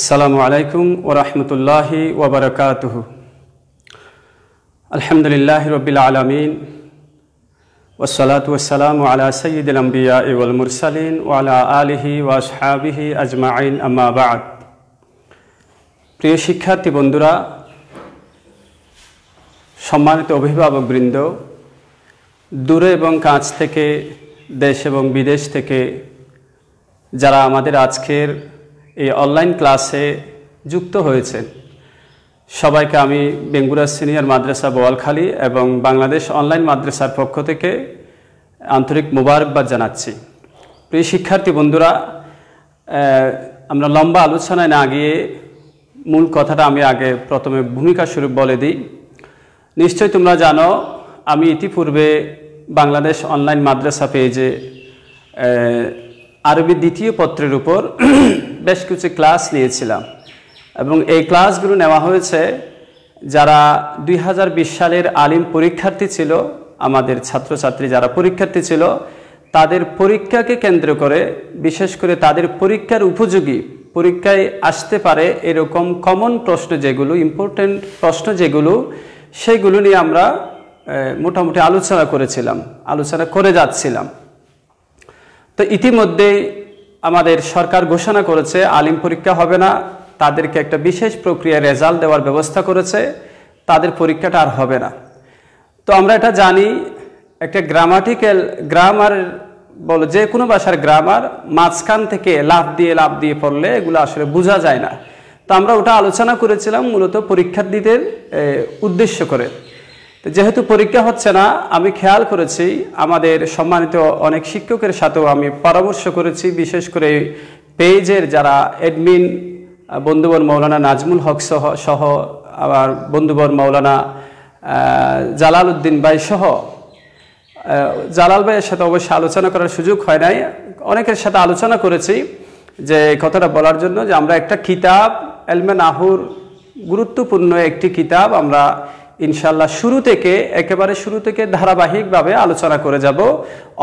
আসসালামু আলাইকুম ওরহমতুল্লাহি ওবরকাতহ আলহামদুলিল্লাহ রবিল আলমিন ওসলাত ওসালাম আলা সঈদুলাম্বিয়া আম্বিয়া ইউল মুরসালিন ওয়ালা আলিহি ওয়াসহাবিহি আজমাইন আমাবাদ প্রিয় শিক্ষার্থী বন্ধুরা সম্মানিত অভিভাবকবৃন্দ দূরে এবং কাছ থেকে দেশ এবং বিদেশ থেকে যারা আমাদের আজকের এই অনলাইন ক্লাসে যুক্ত হয়েছে সবাইকে আমি বেঙ্গুরা সিনিয়র মাদ্রাসা বোয়ালখালী এবং বাংলাদেশ অনলাইন মাদ্রাসার পক্ষ থেকে আন্তরিক মুবারকবাদ জানাচ্ছি প্রিয় শিক্ষার্থী বন্ধুরা আমরা লম্বা আলোচনায় না গিয়ে মূল কথাটা আমি আগে প্রথমে ভূমিকা স্বরূপ বলে দিই নিশ্চয় তোমরা জানো আমি ইতিপূর্বে বাংলাদেশ অনলাইন মাদ্রাসা যে আরবি দ্বিতীয় পত্রের উপর বেশ কিছু ক্লাস নিয়েছিলাম এবং এই ক্লাসগুলো নেওয়া হয়েছে যারা দুই সালের আলিম পরীক্ষার্থী ছিল আমাদের ছাত্রছাত্রী যারা পরীক্ষার্থী ছিল তাদের পরীক্ষাকে কেন্দ্র করে বিশেষ করে তাদের পরীক্ষার উপযোগী পরীক্ষায় আসতে পারে এরকম কমন প্রশ্ন যেগুলো ইম্পর্টেন্ট প্রশ্ন যেগুলো সেগুলো নিয়ে আমরা মোটামুটি আলোচনা করেছিলাম আলোচনা করে যাচ্ছিলাম তো ইতিমধ্যেই আমাদের সরকার ঘোষণা করেছে আলিম পরীক্ষা হবে না তাদেরকে একটা বিশেষ প্রক্রিয়ায় রেজাল্ট দেওয়ার ব্যবস্থা করেছে তাদের পরীক্ষাটা আর হবে না তো আমরা এটা জানি একটা গ্রামাটিক্যাল গ্রামার বলো যে কোনো ভাষার গ্রামার মাঝখান থেকে লাভ দিয়ে লাভ দিয়ে পড়লে এগুলো আসলে বোঝা যায় না তো আমরা ওটা আলোচনা করেছিলাম মূলত পরীক্ষার্থীদের উদ্দেশ্য করে যেহেতু পরীক্ষা হচ্ছে না আমি খেয়াল করেছি আমাদের সম্মানিত অনেক শিক্ষকের সাথেও আমি পরামর্শ করেছি বিশেষ করে পেজের যারা অ্যাডমিন বন্ধুবর মৌলানা নাজমুল হক সহ সহ আবার বন্ধুবর মৌলানা জালাল উদ্দিন ভাই সহ জালাল ভাইয়ের সাথে অবশ্যই আলোচনা করার সুযোগ হয় নাই অনেকের সাথে আলোচনা করেছি যে কথাটা বলার জন্য যে আমরা একটা কিতাব এলমেন আহুর গুরুত্বপূর্ণ একটি কিতাব আমরা ইনশাল্লাহ শুরু থেকে একেবারে শুরু থেকে ধারাবাহিকভাবে আলোচনা করে যাব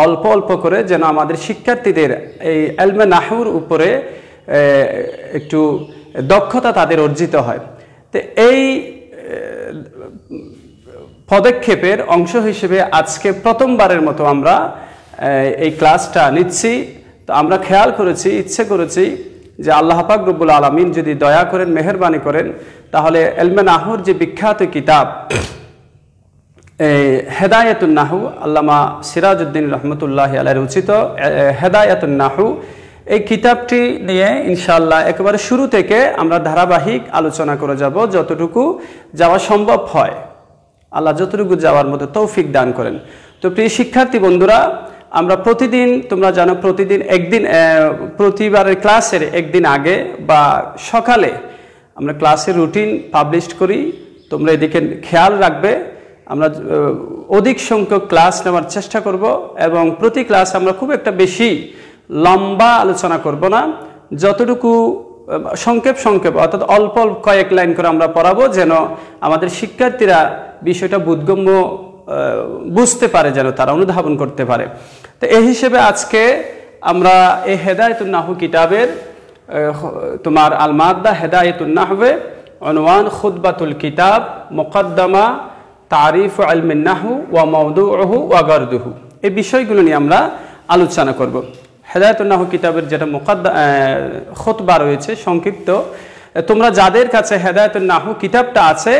অল্প অল্প করে যেন আমাদের শিক্ষার্থীদের এই এলমে নাহুর উপরে একটু দক্ষতা তাদের অর্জিত হয় তো এই পদক্ষেপের অংশ হিসেবে আজকে প্রথমবারের মতো আমরা এই ক্লাসটা নিচ্ছি তো আমরা খেয়াল করেছি ইচ্ছে করেছি যে আল্লাহ পাক রব্বুল আলমিন যদি দয়া করেন মেহরবানি করেন তাহলে এলমেন নাহুর যে বিখ্যাত কিতাব হেদায়তুন নাহু আল্লামা সিরাজউদ্দিন রহমতুল্লাহ আলের উচিত হেদায়তুন নাহু এই কিতাবটি নিয়ে ইনশাল্লাহ একেবারে শুরু থেকে আমরা ধারাবাহিক আলোচনা করে যাব যতটুকু যাওয়া সম্ভব হয় আল্লাহ যতটুকু যাওয়ার মতো তৌফিক দান করেন তো প্রিয় শিক্ষার্থী বন্ধুরা আমরা প্রতিদিন তোমরা জানো প্রতিদিন একদিন প্রতিবারের ক্লাসের একদিন আগে বা সকালে আমরা ক্লাসের রুটিন পাবলিশ করি তোমরা এদিকে খেয়াল রাখবে আমরা অধিক সংখ্যক ক্লাস নেওয়ার চেষ্টা করব এবং প্রতি ক্লাস আমরা খুব একটা বেশি লম্বা আলোচনা করব না যতটুকু সংক্ষেপ সংক্ষেপ অর্থাৎ অল্প কয়েক লাইন করে আমরা পড়াবো যেন আমাদের শিক্ষার্থীরা বিষয়টা বোধগম্য বুঝতে পারে যেন তারা অনুধাবন করতে পারে তো এই হিসেবে আজকে আমরা এই হেদায়তুল নাহু কিতাবের তোমার আলমাদ্দা হেদায়তুল নাহবে খুদ্বাতুল কিতাব মোকদ্দমা তারিফ আলমিনাহু ওয়া মৌদু রহু ওয়া গর্দুহু এই বিষয়গুলো নিয়ে আমরা আলোচনা করব হেদায়তুল নাহু কিতাবের যেটা মোকদ্দা খুতবা রয়েছে সংক্ষিপ্ত তোমরা যাদের কাছে হেদায়তুল নাহু কিতাবটা আছে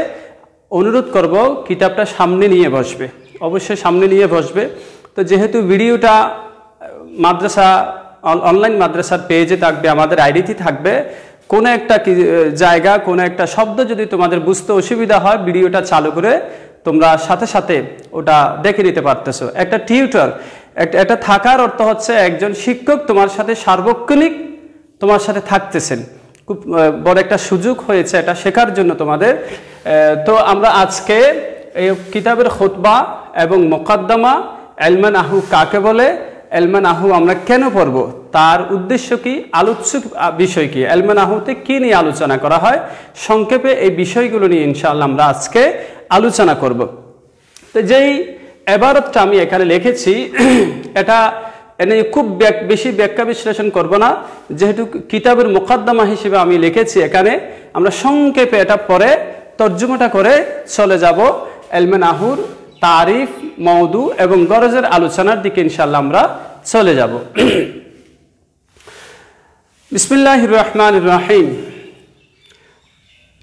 অনুরোধ করব কিতাবটা সামনে নিয়ে বসবে অবশ্যই সামনে নিয়ে বসবে তো যেহেতু ভিডিওটা মাদ্রাসা অনলাইন মাদ্রাসার পেজে থাকবে আমাদের আইডিতে থাকবে কোনো একটা জায়গা কোনো একটা শব্দ যদি তোমাদের বুঝতে অসুবিধা হয় ভিডিওটা চালু করে তোমরা সাথে সাথে ওটা দেখে নিতে পারতেছো একটা টিউটর একটা থাকার অর্থ হচ্ছে একজন শিক্ষক তোমার সাথে সার্বক্ষণিক তোমার সাথে থাকতেছেন খুব বড় একটা সুযোগ হয়েছে এটা শেখার জন্য তোমাদের তো আমরা আজকে এই কিতাবের খোতবা এবং মোকদ্দমা এলমান আহু কাকে বলে এলমান আহু আমরা কেন পড়ব তার উদ্দেশ্য কি আলোচ্য বিষয় কি এলমান আহুতে কী নিয়ে আলোচনা করা হয় সংক্ষেপে এই বিষয়গুলো নিয়ে ইনশাল্লাহ আমরা আজকে আলোচনা করব তো যেই এবারতটা আমি এখানে লিখেছি এটা এনে খুব বেশি ব্যাখ্যা বিশ্লেষণ করব না যেহেতু কিতাবের মোকদ্দমা হিসেবে আমি লিখেছি এখানে আমরা সংক্ষেপে এটা পরে তর্জমাটা করে চলে যাব এলমেন আহুর তারিফ মৌদু এবং গরজের আলোচনার দিকে ইনশাল্লাহ আমরা চলে যাব বিসমিল্লাহ রহমান রাহিম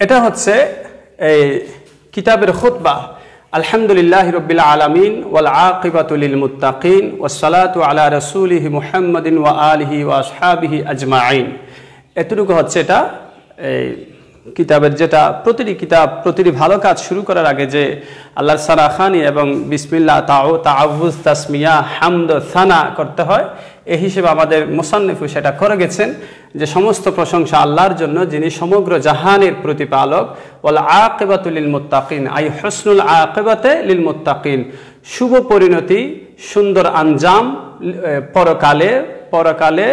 এটা হচ্ছে এই কিতাবের খুতবা আলহামদুলিল্লাহ রবিল আলমিন ওয়াল আকিবাতুলিল মুতাকিন ওসালাতু আলা রসুলিহি মুহাম্মদিন ওয়া আলহি ওয়া আসহাবিহি আজমাইন এতটুকু হচ্ছে এটা এই কিতাবের যেটা প্রতিটি কিতাব প্রতিটি ভালো কাজ শুরু করার আগে যে আল্লাহ সারা খানি এবং বিসমিল্লা তাও তাহুজ তাসমিয়া হামদ সানা করতে হয় এই হিসেবে আমাদের মোসান্নিফু সেটা করে গেছেন যে সমস্ত প্রশংসা আল্লাহর জন্য যিনি সমগ্র জাহানের প্রতিপালক ওলা আকেবাতুলিল মোত্তাকিন আই হসনুল আকেবাতে লিল মোত্তাকিন শুভ পরিণতি সুন্দর আঞ্জাম পরকালে পরকালে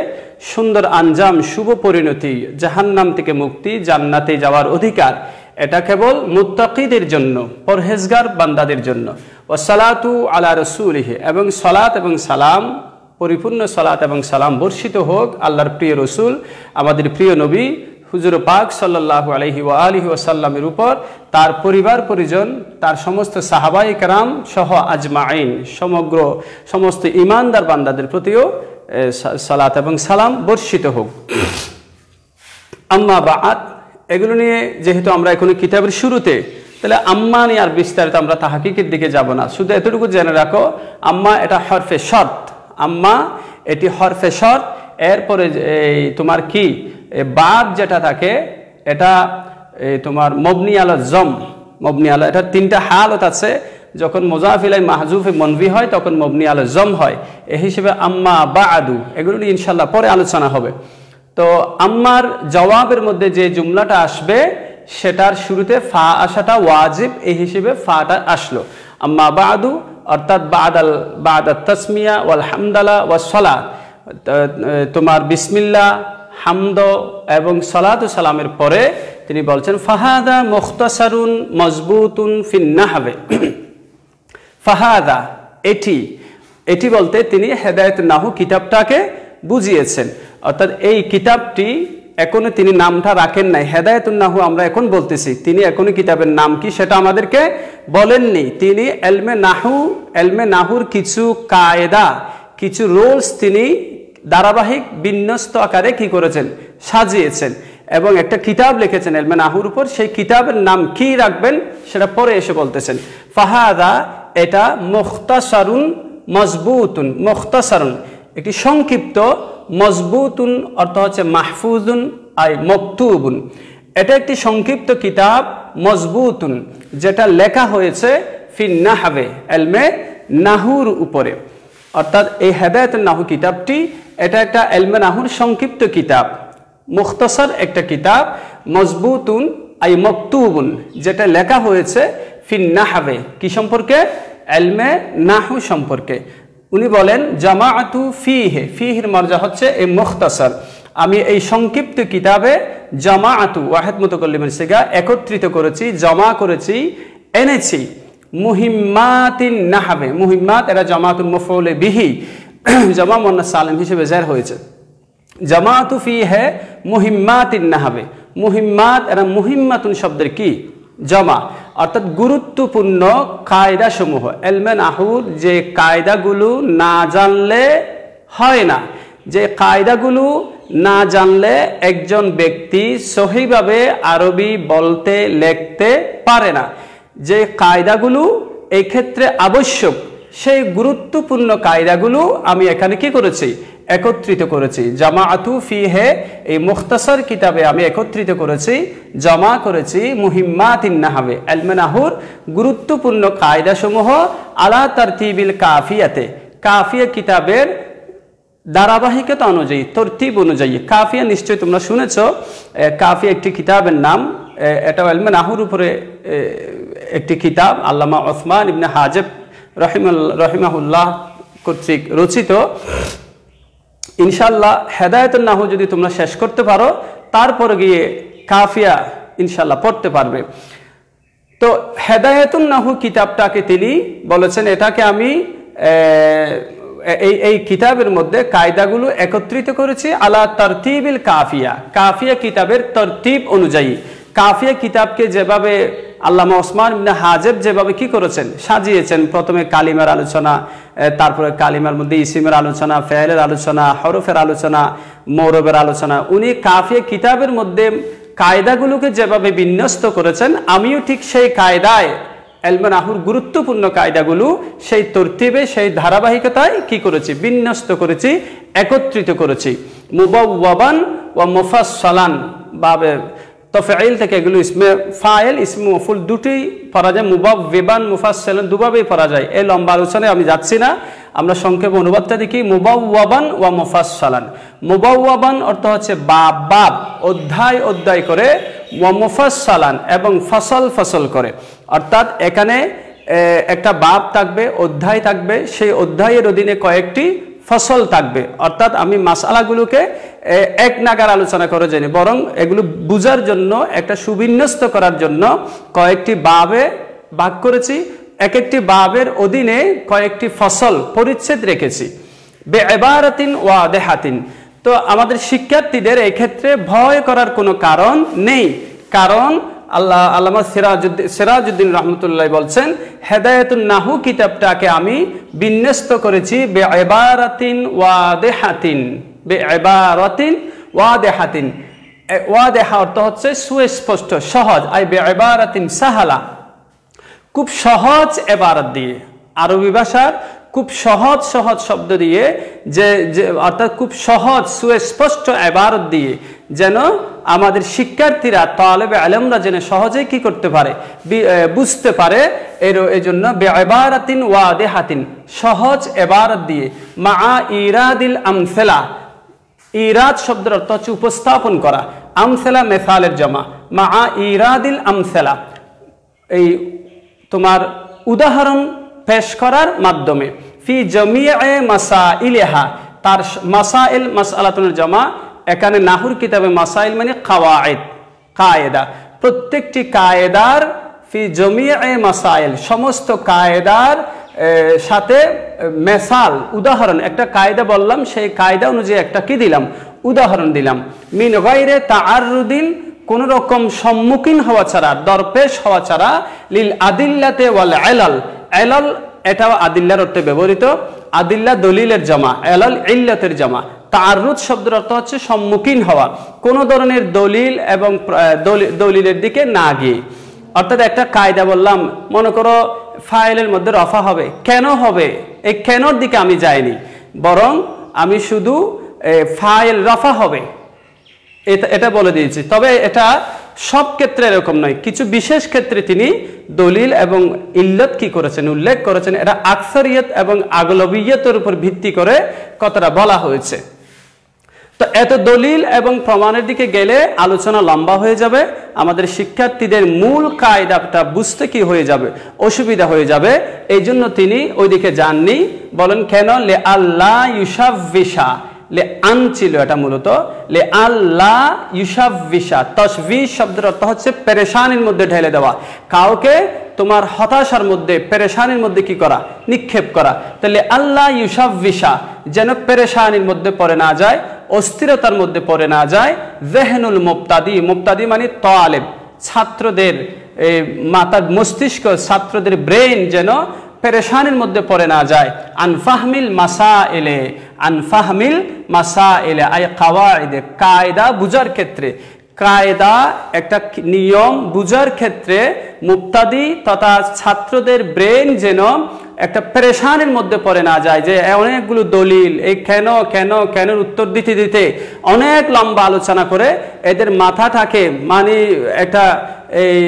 সুন্দর আঞ্জাম শুভ পরিণতি জাহান্নাম থেকে মুক্তি জান্নাতে যাওয়ার অধিকার এটা কেবল মুত্তাকিদের জন্য পরহেজগার বান্দাদের জন্য ওসালাতু আলা রসুলহি এবং সলাত এবং সালাম পরিপূর্ণ সলাত এবং সালাম বর্ষিত হোক আল্লাহর প্রিয় রসুল আমাদের প্রিয় নবী হুজুর পাক সাল্লাহ আলহি ও আলহি ওসাল্লামের উপর তার পরিবার পরিজন তার সমস্ত সাহাবাই কারাম সহ আইন সমগ্র সমস্ত ইমানদার বান্দাদের প্রতিও সালাত এবং সালাম বর্ষিত হোক আম্মা বা আত এগুলো নিয়ে যেহেতু আমরা এখন কিতাবের শুরুতে তাহলে আম্মা নিয়ে আর বিস্তারিত আমরা তাহাকিকের দিকে যাব না শুধু এতটুকু জেনে রাখো আম্মা এটা হরফে শর্ত আম্মা এটি হরফে শর্ত এরপরে এই তোমার কি বাদ যেটা থাকে এটা তোমার মবনি জম মবনি এটা তিনটা হালত আছে যখন মোজাফিলাই মাহজুফে মনভি হয় তখন মবনি আলো জম হয় এ হিসেবে আম্মা বা আদু এগুলো নিয়ে ইনশাল্লাহ পরে আলোচনা হবে তো আম্মার জবাবের মধ্যে যে জুমলাটা আসবে সেটার শুরুতে ফা আসাটা ওয়াজিব এই হিসেবে ফাটা আসলো আম্মা বা আদু অর্থাৎ বাদাল বাদ তসমিয়া ওয়াল হামদালা ওয়াল সলা তোমার বিসমিল্লা হামদ এবং সলাত সালামের পরে তিনি বলছেন ফাহাদা মুখতাসারুন মজবুতুন ফিন্না হবে ফাহাদা এটি এটি বলতে তিনি হেদায়ত নাহু কিতাবটাকে বুঝিয়েছেন অর্থাৎ এই কিতাবটি এখনও তিনি নামটা রাখেন নাই নাহু আমরা এখন বলতেছি তিনি এখনও কিতাবের নাম কি সেটা আমাদেরকে বলেননি তিনি এলমে নাহু এলমে নাহুর কিছু কায়দা কিছু রোলস তিনি ধারাবাহিক বিন্যস্ত আকারে কি করেছেন সাজিয়েছেন এবং একটা কিতাব লিখেছেন এলমে নাহুর উপর সেই কিতাবের নাম কি রাখবেন সেটা পরে এসে বলতেছেন ফাহাদা এটা মুখতাসারুন মজবুতুন মুখতাসারুন একটি সংক্ষিপ্ত মজবুতুন অর্থ হচ্ছে মাহফুজুন আই মকতুবুন এটা একটি সংক্ষিপ্ত কিতাব মজবুতুন যেটা লেখা হয়েছে ফিন্না নাহাবে এলমে নাহুর উপরে অর্থাৎ এই হেদায়ত নাহু কিতাবটি এটা একটা এলমে নাহুর সংক্ষিপ্ত কিতাব মুখতসার একটা কিতাব মজবুতুন আই মকতুবুন যেটা লেখা হয়েছে ফিন নাহাবে কি সম্পর্কে এলমে নাহু সম্পর্কে উনি বলেন জামাআতু ফিহে ফিহির মর্যা হচ্ছে এই মুখতাসার আমি এই সংক্ষিপ্ত কিতাবে জামাআতু ওয়াহেদ মুতকল্লিমের সেগা একত্রিত করেছি জমা করেছি এনেছি মুহিম্মাতিন নাহাবে মুহিম্মাত এরা জামাতুল মফৌলে বিহি জামা মোন্না সালেম হিসেবে জের হয়েছে জামাতু ফি হে মুহিম্মাতিন নাহাবে মুহিম্মাত এরা মুহিম্মাতুন শব্দের কি জমা অর্থাৎ গুরুত্বপূর্ণ কায়দাসমূহ এলমেন আহুর যে কায়দাগুলো না জানলে হয় না যে কায়দাগুলো না জানলে একজন ব্যক্তি সহিভাবে আরবি বলতে লেখতে পারে না যে কায়দাগুলো এক্ষেত্রে আবশ্যক সেই গুরুত্বপূর্ণ কায়দাগুলো আমি এখানে কি করেছি একত্রিত করেছি জামা আতু ফি হে এই মুখতাসর কিতাবে আমি একত্রিত করেছি জমা করেছি মুহিম্মাতিন নাহাবে আলমেনাহুর গুরুত্বপূর্ণ কায়দাসমূহ আলা তারতিবিল কাফিয়াতে কাফিয়া কিতাবের ধারাবাহিকতা অনুযায়ী তর্তিব অনুযায়ী কাফিয়া নিশ্চয়ই তোমরা শুনেছ কাফিয়া একটি কিতাবের নাম এটা আলমে আহুর উপরে একটি কিতাব আল্লামা ওসমান ইবনে হাজেব রহিম রহিমাহুল্লাহ কর্তৃক রচিত ইনশাল্লাহ হেদায়তের নাহ যদি তোমরা শেষ করতে পারো তারপর গিয়ে কাফিয়া ইনশাল্লাহ পড়তে পারবে তো হেদায়তুল নাহু কিতাবটাকে তিনি বলেছেন এটাকে আমি এই এই কিতাবের মধ্যে কায়দাগুলো একত্রিত করেছি আলা তরতিবিল কাফিয়া কাফিয়া কিতাবের তরতিব অনুযায়ী কাফিয়া কিতাবকে যেভাবে আল্লামা ওসমান ইবনা হাজেব যেভাবে কি করেছেন সাজিয়েছেন প্রথমে কালিমার আলোচনা তারপরে কালিমার মধ্যে ইসিমের আলোচনা ফেয়ালের আলোচনা হরফের আলোচনা মৌরবের আলোচনা উনি কাফিয়ে কিতাবের মধ্যে কায়দাগুলোকে যেভাবে বিন্যস্ত করেছেন আমিও ঠিক সেই কায়দায় এলমান আহুর গুরুত্বপূর্ণ কায়দাগুলো সেই তর্তিবে সেই ধারাবাহিকতায় কি করেছি বিন্যস্ত করেছি একত্রিত করেছি মুবাবান ও মোফাসালান বাবে তো ফেল থেকে এগুলো ইসমে ফাইল ইসমে মফুল দুটি পড়া যায় মুবাব বেবান মুফাসেল দুভাবেই পড়া যায় এই লম্বা আলোচনায় আমি যাচ্ছি না আমরা সংক্ষেপ অনুবাদটা দেখি মুবাওয়াবান ওয়া সালান মুবাওয়াবান অর্থ হচ্ছে বাপ বাপ অধ্যায় অধ্যায় করে ওয়া সালান এবং ফসল ফসল করে অর্থাৎ এখানে একটা বাপ থাকবে অধ্যায় থাকবে সেই অধ্যায়ের অধীনে কয়েকটি ফসল থাকবে অর্থাৎ আমি মাসালাগুলোকে এক নাগার আলোচনা করে জানি বরং এগুলো বুঝার জন্য একটা সুবিন্যস্ত করার জন্য কয়েকটি বাবে ভাগ করেছি এক একটি বাবের অধীনে কয়েকটি ফসল পরিচ্ছেদ রেখেছি বে এবারাতিন ওয়া দেহাতিন তো আমাদের শিক্ষার্থীদের এক্ষেত্রে ভয় করার কোনো কারণ নেই কারণ আল্লাহ আল্লামা সিরাজুদ্দিন সিরাজুদ্দিন রহমতুল্লাহ বলছেন হেদায়তুন নাহু কিতাবটাকে আমি বিন্যস্ত করেছি বে এবারাতিন দেহাতিন বে এবারাতিন ওয়া দেহা অর্থ হচ্ছে সুস্পষ্ট সহজ আই বে এবারাতিন সাহালা খুব সহজ এবারত দিয়ে আরবি ভাষার খুব সহজ সহজ শব্দ দিয়ে যে অর্থাৎ খুব সহজ সুস্পষ্ট এবারত দিয়ে যেন আমাদের শিক্ষার্থীরা তালেবে আলমরা যেন সহজেই কি করতে পারে বুঝতে পারে এর এই জন্য এবারাতিন ওয়া হাতিন সহজ এবারত দিয়ে মা ইরাদিল আমসেলা ইরাদ শব্দের অর্থ হচ্ছে উপস্থাপন করা আমসেলা মেসালের জমা মা ইরাদিল আমসেলা এই তোমার উদাহরণ পেশ করার মাধ্যমে ফি জমিয়ে মাসা ইলেহা তার মাসাইল মাসালাতুল জমা এখানে নাহুর কিতাবে মাসাইল মানে কাওয়ায়েদ কায়েদা প্রত্যেকটি কায়েদার ফি জমিয়ে মাসাইল সমস্ত কায়েদার সাথে মেসাল উদাহরণ একটা কায়দা বললাম সেই কায়দা অনুযায়ী একটা কি দিলাম উদাহরণ দিলাম মিন গাইরে তা আরুদ্দিন কোন রকম সম্মুখীন হওয়া ছাড়া দরপেশ হওয়া ছাড়া লিল আদিল্লাতে ওয়াল এলাল এলাল এটাও আদিল্লার অর্থে ব্যবহৃত আদিল্লা দলিলের জমা এলাল ইল্লাতের জমা তারুদ শব্দের অর্থ হচ্ছে সম্মুখীন হওয়া কোনো ধরনের দলিল এবং দলিলের দিকে না গিয়ে অর্থাৎ একটা কায়দা বললাম মনে করো ফাইলের মধ্যে রফা হবে কেন হবে এই কেনর দিকে আমি যাইনি বরং আমি শুধু ফাইল রফা হবে এটা বলে দিয়েছি তবে এটা সব ক্ষেত্রে এরকম নয় কিছু বিশেষ ক্ষেত্রে তিনি দলিল এবং ইল্লত কি করেছেন উল্লেখ করেছেন এটা আকসারিয়ত এবং আগলবিয়তের উপর ভিত্তি করে কথাটা বলা হয়েছে তো এত দলিল এবং প্রমাণের দিকে গেলে আলোচনা লম্বা হয়ে যাবে আমাদের শিক্ষার্থীদের মূল কায়দাটা বুঝতে কি হয়ে যাবে অসুবিধা হয়ে যাবে এই জন্য তিনি ওইদিকে যাননি বলেন কেন লে আল্লাহ ইউসাফ লে আন ছিল এটা মূলত লে আল্লাহ ইউসাভিসা তসভি শব্দের অর্থ হচ্ছে পেরেশানির মধ্যে ঢেলে দেওয়া কাউকে তোমার হতাশার মধ্যে পেরেশানির মধ্যে কি করা নিক্ষেপ করা তাহলে আল্লাহ ইউসাভিসা যেন পেরেশানির মধ্যে পড়ে না যায় অস্থিরতার মধ্যে পড়ে না যায় জেহেনুল মুক্তাদি মুক্তাদি মানে ত ছাত্রদের মাতার মস্তিষ্ক ছাত্রদের ব্রেন যেন পেরেশানির মধ্যে পড়ে না যায় আনফাহমিল মাসা এলে আনফাহমিল মাসা এলে আয় কাওয়ায়দে কায়দা বুঝার ক্ষেত্রে কায়দা একটা নিয়ম বুঝার ক্ষেত্রে মুক্তাদি তথা ছাত্রদের ব্রেন যেন একটা প্রেশানের মধ্যে পড়ে না যায় যে অনেকগুলো দলিল এই কেন কেন কেন উত্তর দিতে দিতে অনেক লম্বা আলোচনা করে এদের মাথা থাকে মানে একটা এই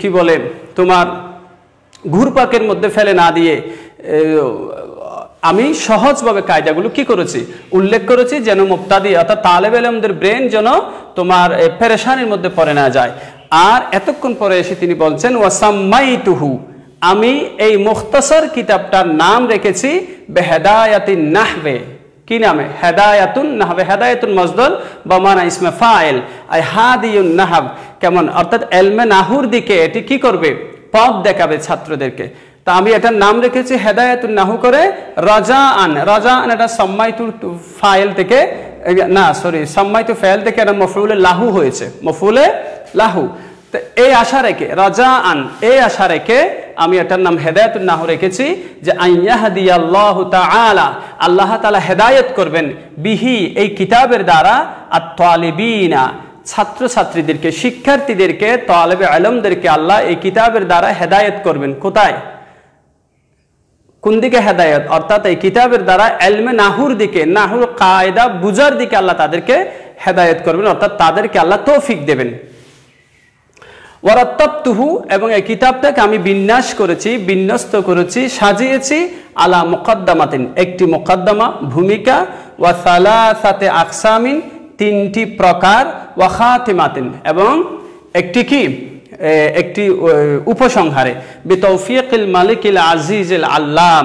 কি বলে তোমার ঘুরপাকের মধ্যে ফেলে না দিয়ে আমি সহজভাবে কায়দাগুলো কি করেছি উল্লেখ করেছি যেন মুক্তাদি অর্থাৎ তালেব আলমদের ব্রেন যেন তোমার ফেরেশানির মধ্যে পড়ে না যায় আর এতক্ষণ পরে এসে তিনি বলছেন ওয়াসাম্মাই টুহু আমি এই মুখতসর কিতাবটার নাম রেখেছি বেহেদায়াতি নাহবে কি নামে হেদায়াতুন নাহবে হেদায়াতুন মজদল বা মানা ইসমে ফাইল আই হাদিউন নাহাব কেমন অর্থাৎ এলমে নাহুর দিকে এটি কি করবে পথ দেখাবে ছাত্রদেরকে তা আমি এটার নাম রেখেছি হেদায়তুল নাহু করে রাজা আন রাজা আন এটা সম্মাইতুল ফাইল থেকে না সরি সম্মাইতু ফাইল থেকে এটা মফুলে লাহু হয়েছে মফুলে লাহু তো এই আশা রেখে রাজা আন এই আশা রেখে আমি এটার নাম হেদায়তুল নাহু রেখেছি যে আইয়াহাদি আল্লাহ তালা আল্লাহ তালা হেদায়ত করবেন বিহি এই কিতাবের দ্বারা আত্মালিবিনা ছাত্রছাত্রীদেরকে শিক্ষার্থীদেরকে তালেবে আলমদেরকে আল্লাহ এই কিতাবের দ্বারা হেদায়ত করবেন কোথায় কোন দিকে হেদায়ত অর্থাৎ এই কিতাবের দ্বারা এলমে নাহুর দিকে নাহুর কায়দা বুজার দিকে আল্লাহ তাদেরকে হেদায়ত করবেন অর্থাৎ তাদেরকে আল্লাহ তৌফিক দেবেন ওয়ারাত্তাবতুহু এবং এই কিতাবটাকে আমি বিন্যাস করেছি বিন্যস্ত করেছি সাজিয়েছি আলা মোকদ্দামাতিন একটি মোকদ্দমা ভূমিকা ওয়া সালাসাতে আকসামিন তিনটি প্রকার ওয়াখাতিমাতিন এবং একটি কি একটি উপসংহারে বিতৌফিকিল মালিকিল আজিজিল আল্লাম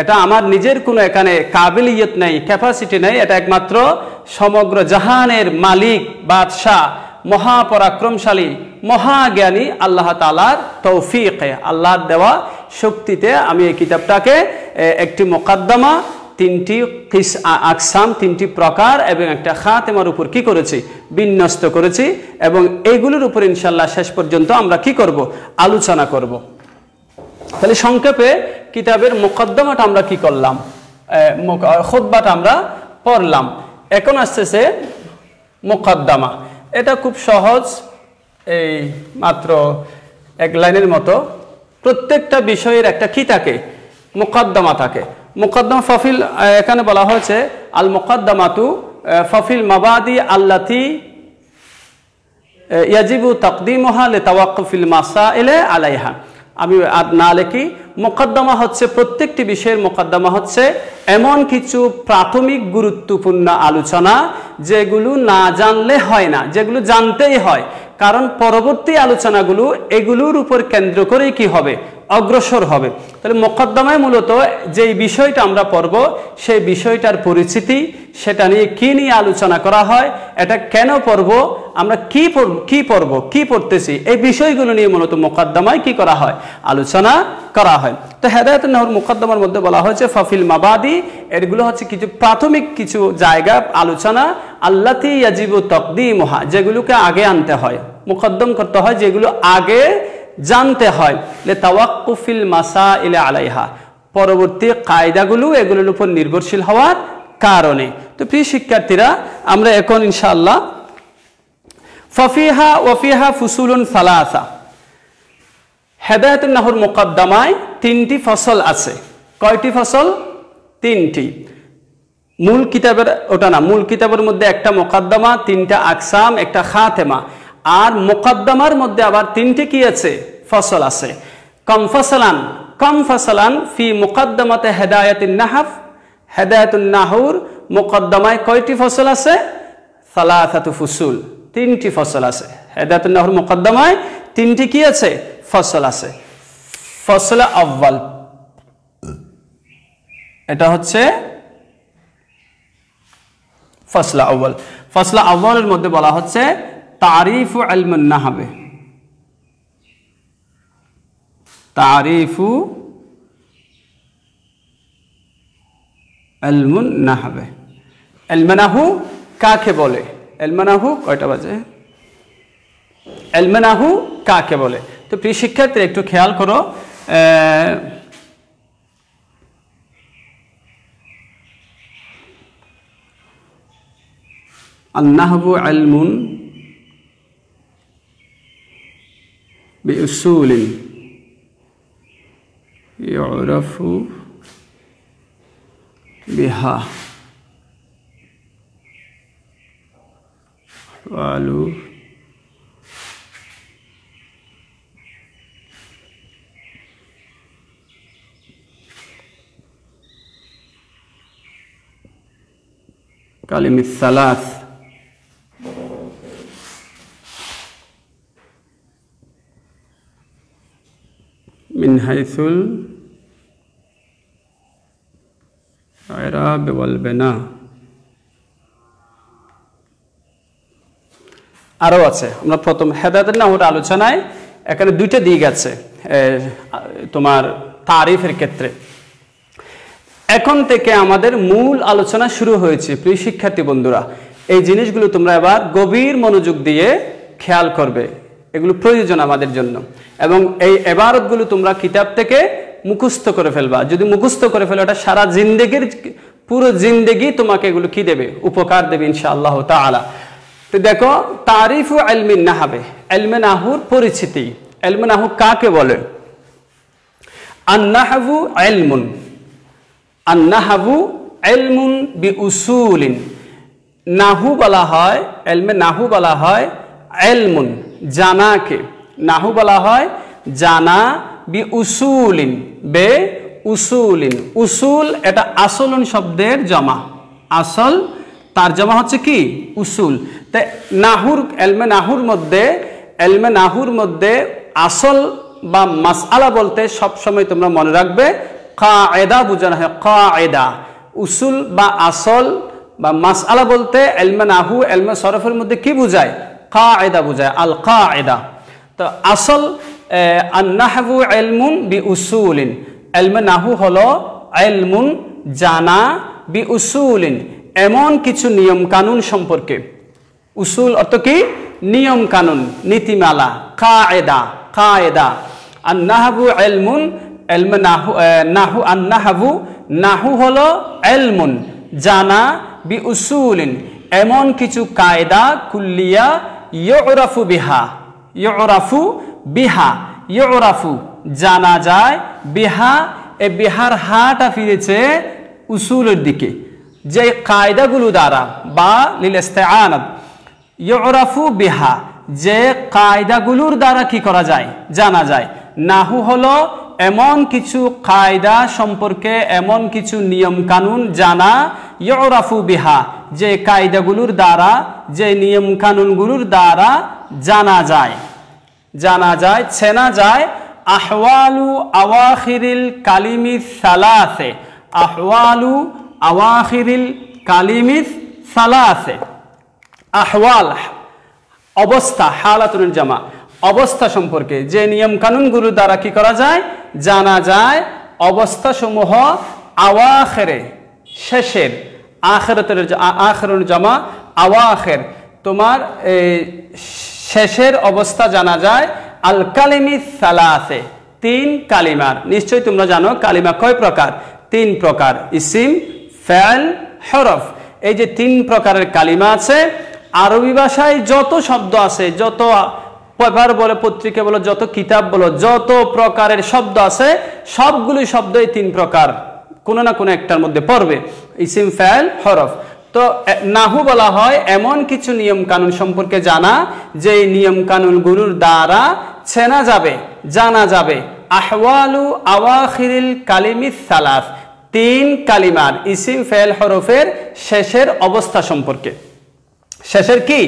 এটা আমার নিজের কোনো এখানে কাবিলিয়ত নেই ক্যাপাসিটি নেই এটা একমাত্র সমগ্র জাহানের মালিক বাদশাহ মহাপরাক্রমশালী মহাজ্ঞানী আল্লাহ তালার তৌফিকে আল্লাহর দেওয়া শক্তিতে আমি এই কিতাবটাকে একটি মোকদ্দমা তিনটি আকসাম তিনটি প্রকার এবং একটা এমার উপর কি করেছি বিন্যস্ত করেছি এবং এগুলোর উপর ইনশাল্লাহ শেষ পর্যন্ত আমরা কি করব আলোচনা করব। তাহলে সংক্ষেপে কিতাবের মোকদ্দমাটা আমরা কি করলাম খোদ্বাটা আমরা পড়লাম এখন আসতেছে মোকদ্দমা এটা খুব সহজ এই মাত্র এক লাইনের মতো প্রত্যেকটা বিষয়ের একটা কি থাকে মোকদ্দমা থাকে মুকদ্দম ফফিল এখানে বলা হয়েছে আল মুকদ্দমাতু ফফিল মাবাদি আল্লাতি ইয়াজিবু তকদিমহা লে তাওয়াকফিল মাসা এলে আলাইহা আমি না লেখি মোকদ্দমা হচ্ছে প্রত্যেকটি বিষয়ের মোকদ্দমা হচ্ছে এমন কিছু প্রাথমিক গুরুত্বপূর্ণ আলোচনা যেগুলো না জানলে হয় না যেগুলো জানতেই হয় কারণ পরবর্তী আলোচনাগুলো এগুলোর উপর কেন্দ্র করেই কি হবে অগ্রসর হবে তাহলে মোকদ্দমায় মূলত যেই বিষয়টা আমরা পড়ব সেই বিষয়টার পরিচিতি সেটা নিয়ে কী নিয়ে আলোচনা করা হয় এটা কেন পড়ব আমরা কি কী পড়ব কি পড়তেছি এই বিষয়গুলো নিয়ে মূলত মোকদ্দমায় কি করা হয় আলোচনা করা হয় তো হেদায়ত নহর মোকদ্দমার মধ্যে বলা হয়েছে ফফিল মাবাদি এগুলো হচ্ছে কিছু প্রাথমিক কিছু জায়গা আলোচনা আল্লাতি ইয়াজিবু মহা যেগুলোকে আগে আনতে হয় মোকদ্দম করতে হয় যেগুলো আগে জানতে হয় তাওয়াকুফিল মাসা ইলে আলাইহা পরবর্তী কায়দাগুলো এগুলোর উপর নির্ভরশীল হওয়ার কারণে তো প্রিয় শিক্ষার্থীরা আমরা এখন ইনশাআল্লাহ ফফিহা ওফিহা ফুসুলুন সালাসা হেদায়তুল নাহর মোকদ্দমায় তিনটি ফসল আছে কয়টি ফসল তিনটি মূল কিতাবের ওটা না মূল কিতাবের মধ্যে একটা মোকদ্দমা তিনটা আকসাম একটা খাতেমা আর মোকদ্দমার মধ্যে আবার তিনটি কি আছে ফসল আছে কম ফসলান কম ফসলান ফি মোকদ্দমাতে হেদায়ত নাহাফ হেদায়তুল নাহুর মোকদ্দমায় কয়টি ফসল আছে সালাথাতু ফুসুল তিনটি ফসল আছে হেদায়তুল নাহুর মোকদ্দমায় তিনটি কি আছে ফসল আছে ফসল আব্বাল এটা হচ্ছে ফসলা আব্বাল ফসলা আব্বালের মধ্যে বলা হচ্ছে তারিফ আলমন্না হবে তারিফু আলমুন না হবে এলমানাহু কাকে বলে এলমানাহু কয়টা বাজে এলমানাহু কাকে বলে তো প্রিয় শিক্ষার্থী একটু খেয়াল করো আল্লাহবু আলমুন بأصول يعرف بها أحوال كلمة الثلاث من حيث العراب না আরও আছে আমরা প্রথম হেদায়তের নামের আলোচনায় এখানে দুইটা দিক আছে তোমার তারিফের ক্ষেত্রে এখন থেকে আমাদের মূল আলোচনা শুরু হয়েছে প্রিয় শিক্ষার্থী বন্ধুরা এই জিনিসগুলো তোমরা এবার গভীর মনোযোগ দিয়ে খেয়াল করবে এগুলো প্রয়োজন আমাদের জন্য এবং এই এবারতগুলো তোমরা কিতাব থেকে মুখস্থ করে ফেলবা যদি মুখস্থ করে ফেলো এটা সারা জিন্দেগির পুরো জিন্দেগি তোমাকে এগুলো কি দেবে উপকার দেবে আল্লাহ তালা তো দেখো তারিফ এলমিন নাহাবে এলমে নাহুর পরিচিতি এলমে নাহু কাকে বলে আন্নাহাবু এলমুন আন্নাহাবু এলমুন বি উসুলিন নাহু বলা হয় এলমে নাহু বলা হয় এলমুন জানাকে নাহু বলা হয় জানা বি উসুলিন বে উসুলিন উসুল এটা আসলন শব্দের জমা আসল তার জমা হচ্ছে কি উসুল তাই নাহুর এলমে নাহুর মধ্যে এলমে নাহুর মধ্যে আসল বা আলা বলতে সবসময় তোমরা মনে রাখবে কায়দা বোঝানো হয় কায়দা উসুল বা আসল বা আলা বলতে এলমে নাহু এলমে সরফের মধ্যে কি বোঝায় কায়দা বোঝায় আল কায়দা তো আসল আন্নাহু এলমুন বি উসুলিন এলমে নাহু হলো এলমুন জানা বি উসুলিন এমন কিছু নিয়ম কানুন সম্পর্কে উসুল অর্থ কি নিয়ম কানুন নীতিমালা কায়দা কায়দা আন্নাহাবু এলমুন এলম নাহু নাহু আন্নাহাবু নাহু হলো এলমুন জানা বি উসুলিন এমন কিছু কায়দা কুল্লিয়া ইউরাফু বিহা ইউরাফু বিহা ইউরাফু জানা যায় বিহা এ বিহার হাটা ফিরেছে উসুলের দিকে যে কায়দাগুলো দ্বারা বা আনাদ ইউরাফু বিহা যে কায়দাগুলোর দ্বারা কি করা যায় জানা যায় নাহু হলো এমন কিছু কায়দা সম্পর্কে এমন কিছু নিয়ম কানুন জানা ইয়রাফু বিহা যে কায়দাগুলোর দ্বারা যে নিয়ম কানুনগুলোর দ্বারা জানা যায় জানা যায় চেনা যায় আহওয়ালু আওয়াখিরিল কালিমি আছে আহওয়ালু আওয়াখিরিল কালিমিস আছে আহওয়াল অবস্থা হালাতুল জামা অবস্থা সম্পর্কে যে নিয়ম কানুনগুলো দ্বারা কি করা যায় জানা যায় অবস্থাসমূহ আওয়াখেরে শেষের আখেরতের আখরুন জামা আওয়াখের তোমার শেষের অবস্থা জানা যায় আল কালিমি আছে তিন কালিমার নিশ্চয়ই তোমরা জানো কালিমা কয় প্রকার তিন প্রকার ইসিম ফ্যাল হরফ এই যে তিন প্রকারের কালিমা আছে আরবি ভাষায় যত শব্দ আছে যত পেপার বলে পত্রিকা বলো যত কিতাব বলো যত প্রকারের শব্দ আছে সবগুলি শব্দই তিন প্রকার কোনো না কোনো একটার মধ্যে পড়বে ইসিম ফ্যাল হরফ তো নাহু বলা হয় এমন কিছু নিয়ম কানুন সম্পর্কে জানা যে নিয়ম কানুন গুরুর দ্বারা ছেনা যাবে জানা যাবে আহওয়ালু আওয়াখিরিল কালিমি সালাফ তিন কালিমার ইসিম ফেল হরফের শেষের অবস্থা সম্পর্কে শেষের কি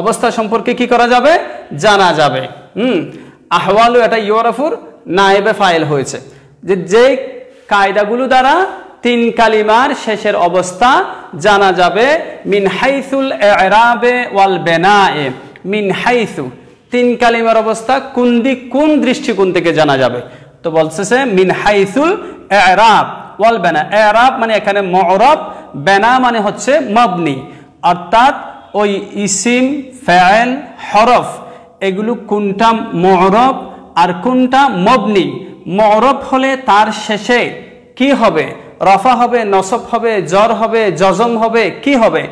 অবস্থা সম্পর্কে কি করা যাবে জানা যাবে হুম আহওয়ালু এটা ইউরাফুর নায়েবে ফাইল হয়েছে যে যে কায়দাগুলো দ্বারা তিন কালিমার শেষের অবস্থা জানা যাবে মিন হাইসুল এরাবে ওয়াল বেনায়ে মিন হাইসু তিন কালিমার অবস্থা কোন দিক কোন দৃষ্টিকোণ থেকে জানা যাবে তো বলছে মিন হাইসুল এরাব ওয়াল বেনা এরাব মানে এখানে মরব বেনা মানে হচ্ছে মবনি অর্থাৎ ওই ইসিম ফ্যাল হরফ এগুলো কোনটা মরব আর কোনটা মবনি মরব হলে তার শেষে কি হবে রফা হবে নসব হবে জ্বর হবে জজম হবে কি হবে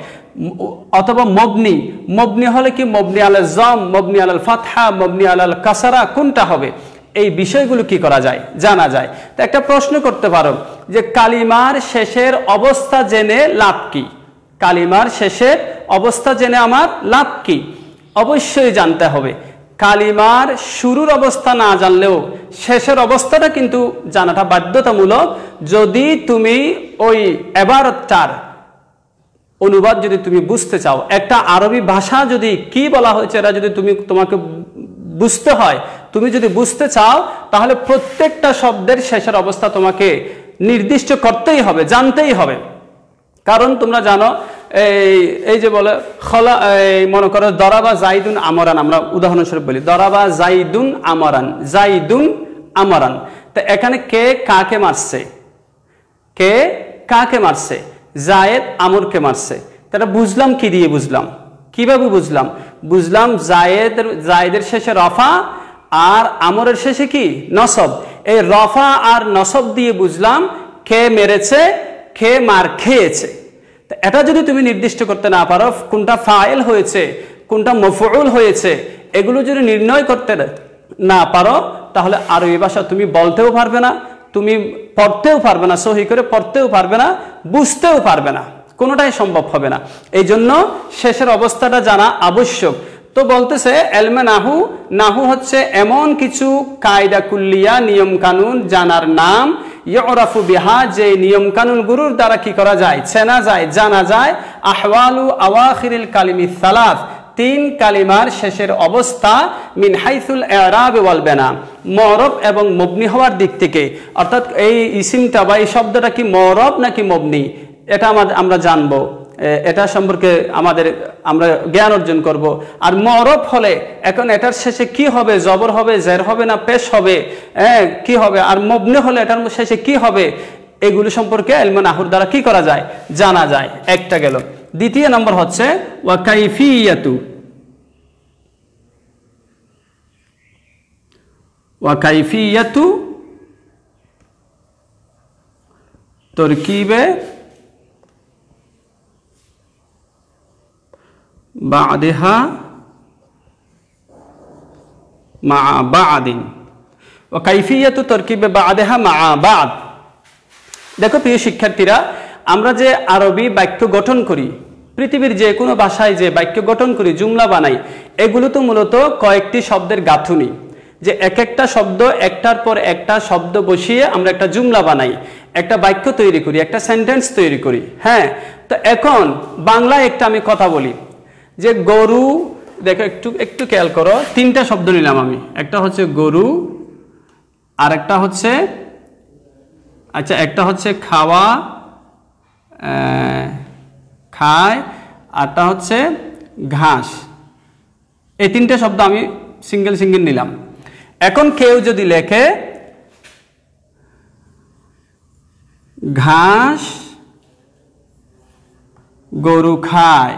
অথবা মবনি মবনি হলে কি মবনি আল জম মবনি আল ফাতহা মবনি আল কাসারা কোনটা হবে এই বিষয়গুলো কি করা যায় জানা যায় তো একটা প্রশ্ন করতে পারো যে কালিমার শেষের অবস্থা জেনে লাভ কী কালিমার শেষের অবস্থা জেনে আমার লাভ কি অবশ্যই জানতে হবে কালিমার শুরুর অবস্থা না জানলেও শেষের অবস্থাটা কিন্তু জানাটা বাধ্যতামূলক যদি তুমি ওই এবারটার অনুবাদ যদি তুমি বুঝতে চাও একটা আরবি ভাষা যদি কি বলা হয়েছে এরা যদি তুমি তোমাকে বুঝতে হয় তুমি যদি বুঝতে চাও তাহলে প্রত্যেকটা শব্দের শেষের অবস্থা তোমাকে নির্দিষ্ট করতেই হবে জানতেই হবে কারণ তোমরা জানো এই এই যে বলে খলা এই মনে করো দরাবা জাইদুন আমরান আমরা উদাহরণস্বরূপ বলি দরাবা জাইদুন আমরান জাইদুন আমরান তো এখানে কে কাকে মারছে কে কাকে মারছে জায়েদ আমরকে মারছে তারা বুঝলাম কি দিয়ে বুঝলাম কিভাবে বুঝলাম বুঝলাম জায়েদের জায়েদের শেষে রফা আর আমরের শেষে কি নসব এই রফা আর নসব দিয়ে বুঝলাম কে মেরেছে খেয়ে মার খেয়েছে এটা যদি তুমি নির্দিষ্ট করতে না পারো কোনটা ফাইল হয়েছে কোনটা মফরুল হয়েছে এগুলো যদি নির্ণয় করতে না পারো তাহলে আরবি ভাষা তুমি বলতেও পারবে না তুমি পড়তেও পারবে না সহি করে পড়তেও পারবে না বুঝতেও পারবে না কোনোটাই সম্ভব হবে না এই জন্য শেষের অবস্থাটা জানা আবশ্যক তো বলতেছে এলমে নাহু নাহু হচ্ছে এমন কিছু কায়দা কুল্লিয়া নিয়ম কানুন জানার নাম ইয়রাফু বিহা যে নিয়ম গুরুর দ্বারা কি করা যায় চেনা যায় জানা যায় আহওয়ালু আওয়াখিরিল কালিমি সালাফ তিন কালিমার শেষের অবস্থা মিন হাইসুল এরাব বলবেনা মরব এবং মবনি হওয়ার দিক থেকে অর্থাৎ এই ইসিমটা বা এই শব্দটা কি মরব নাকি মবনি এটা আমরা জানবো এটা সম্পর্কে আমাদের আমরা জ্ঞান অর্জন করব আর মরফ হলে এখন এটার শেষে কি হবে জবর হবে জের হবে না পেশ হবে হ্যাঁ কি হবে আর মবনে হলে এটার শেষে কি হবে এগুলো সম্পর্কে এলমান আহুর দ্বারা কি করা যায় জানা যায় একটা গেল দ্বিতীয় নম্বর হচ্ছে ওয়াকাইফিয়াতু ওয়াকাইফিয়াতু তরকিবে বাদেহা মা বাদিন ও কাইফিয়াত তরকিবে বাদেহা মা বাদ দেখো প্রিয় শিক্ষার্থীরা আমরা যে আরবি বাক্য গঠন করি পৃথিবীর যে কোনো ভাষায় যে বাক্য গঠন করি জুমলা বানাই এগুলো তো মূলত কয়েকটি শব্দের গাঁথুনি যে এক একটা শব্দ একটার পর একটা শব্দ বসিয়ে আমরা একটা জুমলা বানাই একটা বাক্য তৈরি করি একটা সেন্টেন্স তৈরি করি হ্যাঁ তো এখন বাংলায় একটা আমি কথা বলি যে গরু দেখো একটু একটু খেয়াল করো তিনটা শব্দ নিলাম আমি একটা হচ্ছে গরু আর একটা হচ্ছে আচ্ছা একটা হচ্ছে খাওয়া খায় আরটা হচ্ছে ঘাস এই তিনটে শব্দ আমি সিঙ্গেল সিঙ্গেল নিলাম এখন কেউ যদি লেখে ঘাস গরু খায়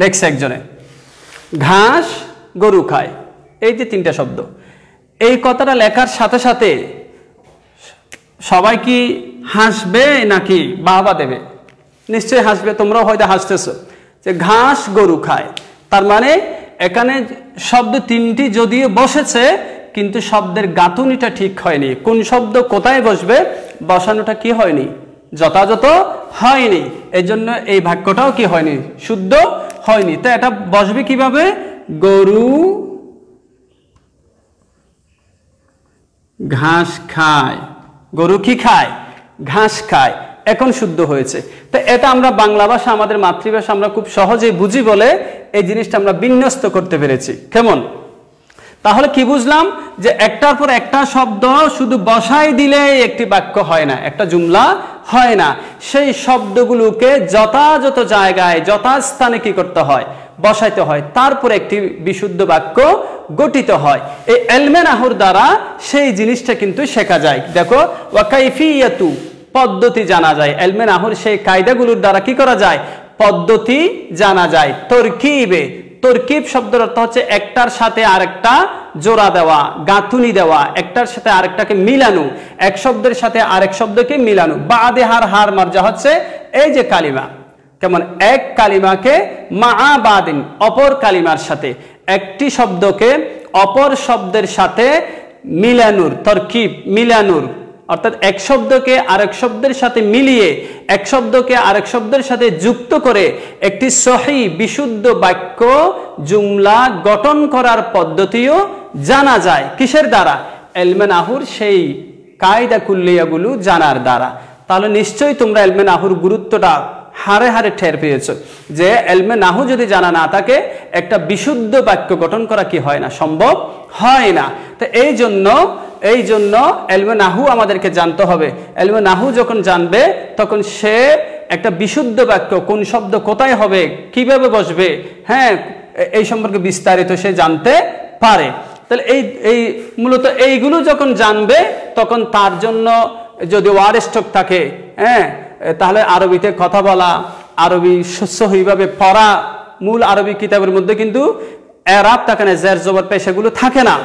লেখছে একজনে ঘাস গরু খায় এই যে তিনটা শব্দ এই কথাটা লেখার সাথে সাথে সবাই কি হাসবে নাকি বাবা দেবে নিশ্চয়ই হাসবে তোমরাও হয়তো হাসতেছ যে ঘাস গরু খায় তার মানে এখানে শব্দ তিনটি যদিও বসেছে কিন্তু শব্দের গাঁথুনিটা ঠিক হয়নি কোন শব্দ কোথায় বসবে বসানোটা কি হয়নি যথাযথ হয়নি এজন্য এই বাক্যটাও কি হয়নি শুদ্ধ হয়নি তো এটা বসবে কিভাবে গরু ঘাস খায় গরু কি খায় ঘাস খায় এখন শুদ্ধ হয়েছে তো এটা আমরা বাংলা ভাষা আমাদের মাতৃভাষা আমরা খুব সহজেই বুঝি বলে এই জিনিসটা আমরা বিন্যস্ত করতে পেরেছি কেমন তাহলে কি বুঝলাম যে একটার পর একটা শব্দ শুধু বসাই দিলে একটি বাক্য হয় না একটা জুমলা হয় না সেই শব্দগুলোকে যথাযথ জায়গায় যথাস্থানে কি করতে হয় বসাইতে হয় তারপর একটি বিশুদ্ধ বাক্য গঠিত হয় এই এলমেন আহুর দ্বারা সেই জিনিসটা কিন্তু শেখা যায় দেখো ওয়াকাইফিয়াতু পদ্ধতি জানা যায় এলমেন আহর সেই কায়দাগুলোর দ্বারা কি করা যায় পদ্ধতি জানা যায় তোর কি তরকিব শব্দের অর্থ হচ্ছে একটার সাথে আরেকটা জোড়া দেওয়া গাঁথুনি দেওয়া একটার সাথে আরেকটাকে মিলানো এক শব্দের সাথে আরেক শব্দকে মিলানো বাদে হার হার মার্জা হচ্ছে এই যে কালিমা কেমন এক কালিমাকে মাআবাদিন অপর কালিমার সাথে একটি শব্দকে অপর শব্দের সাথে মিলানুর তরকিব মিলানুর অর্থাৎ এক শব্দকে আরেক শব্দের সাথে মিলিয়ে এক শব্দকে আরেক শব্দের সাথে যুক্ত করে একটি সহি বিশুদ্ধ বাক্য জুমলা গঠন করার পদ্ধতিও জানা যায় কিসের দ্বারা এলমেন আহুর সেই কায়দা কুল্লিয়াগুলো জানার দ্বারা তাহলে নিশ্চয়ই তোমরা এলমেন আহুর গুরুত্বটা হারে হারে ঠের পেয়েছ যে এলমে নাহু যদি জানা না থাকে একটা বিশুদ্ধ বাক্য গঠন করা কি হয় না সম্ভব হয় না তো এই জন্য এই জন্য এলমে নাহু আমাদেরকে জানতে হবে এলমে নাহু যখন জানবে তখন সে একটা বিশুদ্ধ বাক্য কোন শব্দ কোথায় হবে কিভাবে বসবে হ্যাঁ এই সম্পর্কে বিস্তারিত সে জানতে পারে তাহলে এই এই মূলত এইগুলো যখন জানবে তখন তার জন্য যদি ওয়ার স্টক থাকে হ্যাঁ তাহলে আরবিতে কথা বলা আরবি সহিভাবে পড়া মূল আরবি কিতাবের মধ্যে কিন্তু এরাব থাকে না জ্যার জবর পেশাগুলো থাকে না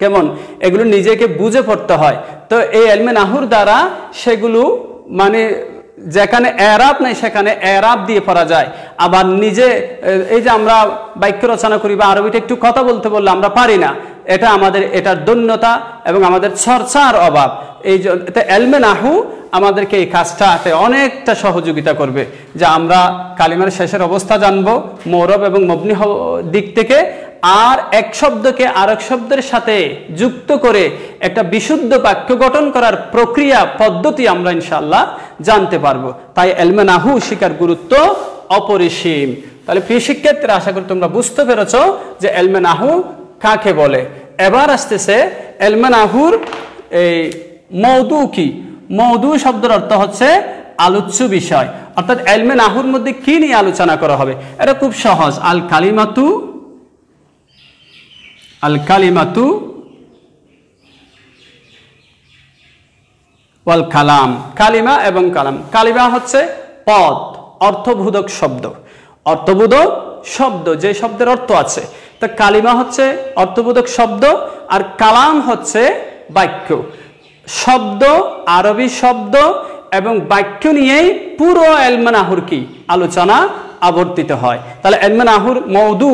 কেমন এগুলো নিজেকে বুঝে পড়তে হয় তো এই এলমেন নাহুর দ্বারা সেগুলো মানে যেখানে এরাব নেই সেখানে এরাব দিয়ে পড়া যায় আবার নিজে এই যে আমরা বাক্য রচনা করি বা আরবিটা একটু কথা বলতে বললে আমরা পারি না এটা আমাদের এটার দৈন্যতা এবং আমাদের চর্চার অভাব এই এলমে নাহু আমাদেরকে এই কাজটাতে অনেকটা সহযোগিতা করবে যে আমরা কালিমার শেষের অবস্থা জানব মৌরব এবং মগ্নি দিক থেকে আর এক শব্দকে আরেক শব্দের সাথে যুক্ত করে একটা বিশুদ্ধ বাক্য গঠন করার প্রক্রিয়া পদ্ধতি আমরা ইনশাল্লাহ জানতে পারবো তাই এলমেনাহু শিকার গুরুত্ব অপরিসীম তাহলে প্রিয় শিক্ষার্থীরা আশা করি তোমরা বুঝতে পেরেছ যে এলমেনাহু কাকে বলে এবার আসতেছে এলমেনাহুর এই মৌদু কি মৌদু শব্দের অর্থ হচ্ছে আলোচ্য বিষয় অর্থাৎ এলমে নাহুর মধ্যে কি নিয়ে আলোচনা করা হবে এটা খুব সহজ আল কালিমাতু আল কালিমাতু ওয়াল কালাম কালিমা এবং কালাম কালিমা হচ্ছে পদ অর্থবোধক শব্দ অর্থবোধক শব্দ যে শব্দের অর্থ আছে তো কালিমা হচ্ছে অর্থবোধক শব্দ আর কালাম হচ্ছে বাক্য শব্দ আরবি শব্দ এবং বাক্য নিয়েই পুরো এলমানাহুর কি আলোচনা আবর্তিত হয় তাহলে এলমানাহুর মৌদু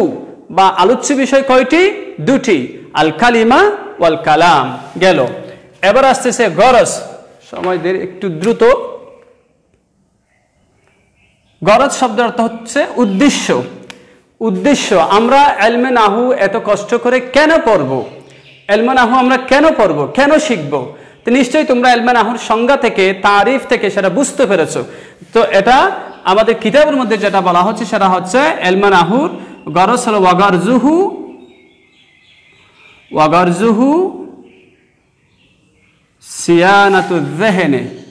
বা আলোচ্য বিষয় কয়টি দুটি আল কালিমা ওয়াল কালাম গেল এবার আসতেছে গরজ সময় দেরি একটু দ্রুত গরজ শব্দ অর্থ হচ্ছে উদ্দেশ্য উদ্দেশ্য আমরা এলমে নাহু এত কষ্ট করে কেন পড়ব এলমে নাহু আমরা কেন পড়ব কেন শিখব তো নিশ্চয়ই তোমরা এলমে নাহুর সংজ্ঞা থেকে তারিফ থেকে সেটা বুঝতে পেরেছ তো এটা আমাদের কিতাবের মধ্যে যেটা বলা হচ্ছে সেটা হচ্ছে এলমে নাহুর غرسل وغرزه وغرزه صيانة الذهن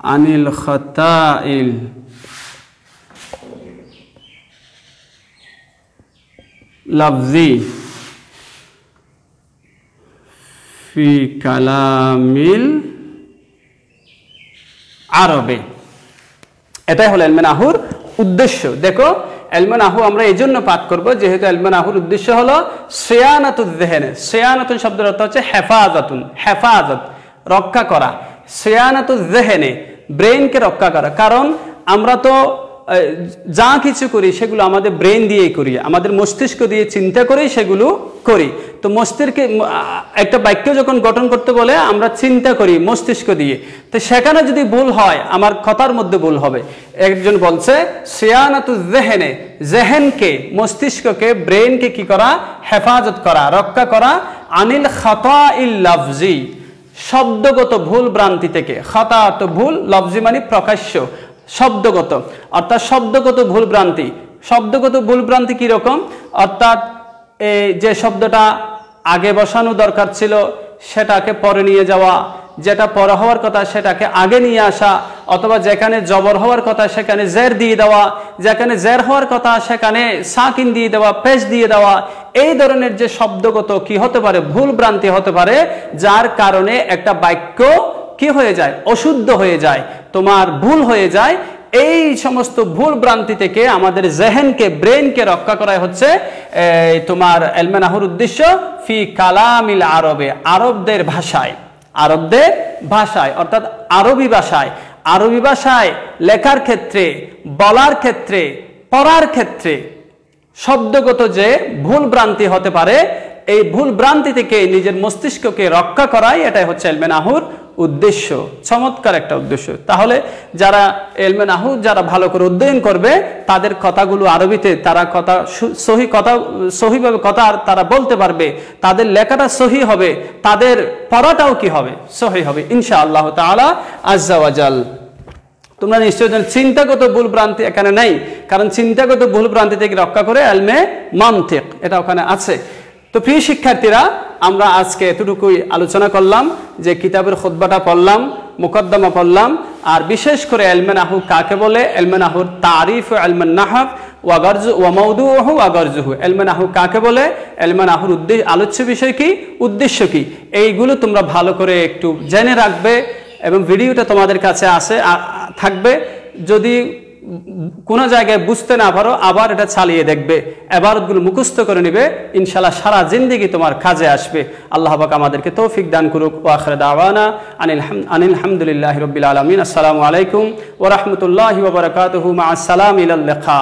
عن الخطائل لفظي في كلام العربي এটাই হলো এলমেন আহুর উদ্দেশ্য দেখো এলমেন আহু আমরা এই জন্য পাঠ করবো যেহেতু এলমেন আহুর উদ্দেশ্য হলো শ্রেয়ানাতুন দেহেনে শ্রেয়ানাতুন শব্দের অর্থ হচ্ছে হেফাজতুন হেফাজত রক্ষা করা শ্রেয়ানাতুন দেহেনে ব্রেইনকে রক্ষা করা কারণ আমরা তো যা কিছু করি সেগুলো আমাদের ব্রেন দিয়েই করি আমাদের মস্তিষ্ক দিয়ে চিন্তা করেই সেগুলো করি তো মস্তিষ্কে একটা বাক্য যখন গঠন করতে বলে আমরা চিন্তা করি মস্তিষ্ক দিয়ে তো সেখানে যদি ভুল হয় আমার কথার মধ্যে ভুল হবে একজন বলছে সিয়ানাতু জেহেনে জেহেনকে মস্তিষ্ককে ব্রেনকে কি করা হেফাজত করা রক্ষা করা আনিল খাতা ইল লাভজি শব্দগত ভুল ভ্রান্তি থেকে খাতা তো ভুল লফজি মানে প্রকাশ্য শব্দগত অর্থাৎ শব্দগত ভুলভ্রান্তি শব্দগত ভুলভ্রান্তি কীরকম অর্থাৎ এই যে শব্দটা আগে বসানো দরকার ছিল সেটাকে পরে নিয়ে যাওয়া যেটা পরে হওয়ার কথা সেটাকে আগে নিয়ে আসা অথবা যেখানে জবর হওয়ার কথা সেখানে জের দিয়ে দেওয়া যেখানে জের হওয়ার কথা সেখানে সাকিন দিয়ে দেওয়া পেস দিয়ে দেওয়া এই ধরনের যে শব্দগত কি হতে পারে ভুল ভ্রান্তি হতে পারে যার কারণে একটা বাক্য কি হয়ে যায় অশুদ্ধ হয়ে যায় তোমার ভুল হয়ে যায় এই সমস্ত ভুল ভ্রান্তি থেকে আমাদের জেহেনকে ব্রেনকে রক্ষা করা হচ্ছে তোমার এলমেনাহুর উদ্দেশ্য ফি কালামিল আরবে আরবদের ভাষায় আরবদের ভাষায় অর্থাৎ আরবি ভাষায় আরবি ভাষায় লেখার ক্ষেত্রে বলার ক্ষেত্রে পড়ার ক্ষেত্রে শব্দগত যে ভুল ভ্রান্তি হতে পারে এই ভুল ভ্রান্তি থেকে নিজের মস্তিষ্ককে রক্ষা করাই এটাই হচ্ছে এলমেনাহুর উদ্দেশ্য চমৎকার একটা উদ্দেশ্য তাহলে যারা এলমে নাহু যারা ভালো করে অধ্যয়ন করবে তাদের কথাগুলো আরবিতে তারা কথা সহি কথা সহিভাবে কথা তারা বলতে পারবে তাদের লেখাটা সহি হবে তাদের পড়াটাও কি হবে সহি হবে ইনশা আল্লাহ তালা আজাল তোমরা নিশ্চয় চিন্তাগত ভুল ভ্রান্তি এখানে নেই কারণ চিন্তাগত ভুল ভ্রান্তি থেকে রক্ষা করে এলমে মান্তিক এটা ওখানে আছে তো প্রিয় শিক্ষার্থীরা আমরা আজকে এতটুকুই আলোচনা করলাম যে কিতাবের খোদবাটা পড়লাম মোকদ্দমা পড়লাম আর বিশেষ করে এলমেন আহু কাকে বলে এলমেন আহুর তারিফ এলমেন নাহাব ওয়াগর্জ ওয়ামৌদু ওহু হু এলমেন আহু কাকে বলে এলমেন আহুর উদ্দেশ্য আলোচ্য বিষয় কি উদ্দেশ্য কি এইগুলো তোমরা ভালো করে একটু জেনে রাখবে এবং ভিডিওটা তোমাদের কাছে আসে থাকবে যদি কোনো জায়গায় বুঝতে না পারো আবার এটা চালিয়ে দেখবে এবারতগুলো মুখস্থ করে নেবে ইনশাল্লাহ সারা জিন্দিগি তোমার কাজে আসবে আল্লাহ পাক আমাদেরকে তৌফিক দান করুক আখরে দাওয়ানা আনিল আনিল হামদুলিল্লাহ রবিল আলমিন আসসালামু আলাইকুম ওরহমতুল্লাহ ওবরাকাতহ আসসালাম ইলাল্লেখা